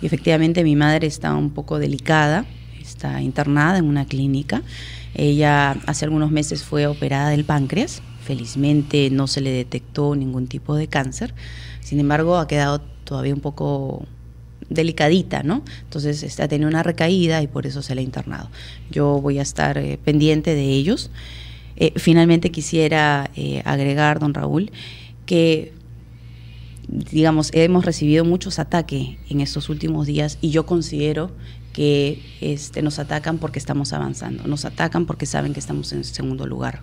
Y efectivamente mi madre está un poco delicada, está internada en una clínica. Ella hace algunos meses fue operada del páncreas. Felizmente no se le detectó ningún tipo de cáncer. Sin embargo, ha quedado todavía un poco delicadita, ¿no? Entonces ha tenido una recaída y por eso se le ha internado. Yo voy a estar eh, pendiente de ellos. Eh, finalmente quisiera eh, agregar, don Raúl, que digamos, hemos recibido muchos ataques en estos últimos días y yo considero que este, nos atacan porque estamos avanzando, nos atacan porque saben que estamos en segundo lugar.